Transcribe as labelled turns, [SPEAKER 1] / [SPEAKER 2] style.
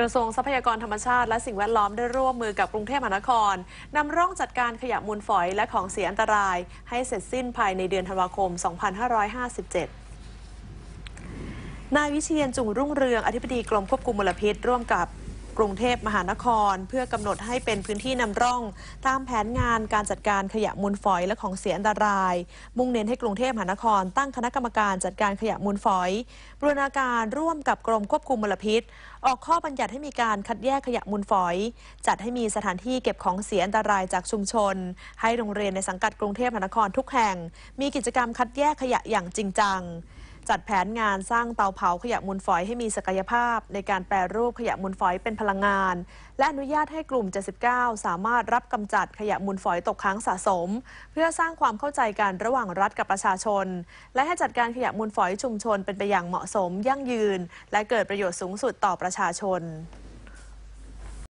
[SPEAKER 1] กระทรวงทรัพยากรธรรมชาติและสิ่งแวดล้อม ได้ร่วมมือกับกรุงเทพมหานคร นำร่องจัดการขยะมูลฝอยและของเสียอันตราย ให้เสร็จสิ้นภายในเดือนธันวาคม 2557 นายวิเชียนจุงรุ่งเรืองอธิบดีกรมควบคุมมลพิษ ร่วมกับกรุงเทพมหานครเพื่อกำหนดให้เป็นพื้นที่นำร่อง ตามแผนงานการจัดการขยะมูลฝอยและของเสียอันตราย มุ่งเน้นให้กรุงเทพมหานคร ตั้งคณะกรรมการจัดการขยะมูลฝอยบรูรณาการร่วมกับกรมควบคุมมลพิษ ออกข้อบัญญัติให้มีการคัดแยกขยะมูลฝอย จัดให้มีสถานที่เก็บของเสียอันตรายจากชุมชน ให้โรงเรียนในสังกัดกรุงเทพมหานครทุกแห่ง มีกิจกรรมคัดแยกขยะอย่างจริงจังจัดแผนงานสร้างเตาเผาขยะมูลฝอยให้มีศักยภาพ ในการแปรรูปขยะมูลฝอยเป็นพลังงาน และอนุญาตให้กลุ่ม 79 สามารถรับกำจัดขยะมูลฝอยตกค้างสะสม เพื่อสร้างความเข้าใจกันระหว่างรัฐกับประชาชน และให้จัดการขยะมูลฝอยชุมชนเป็นไปอย่างเหมาะสมยั่งยืน และเกิดประโยชน์สูงสุดต่อประชาชน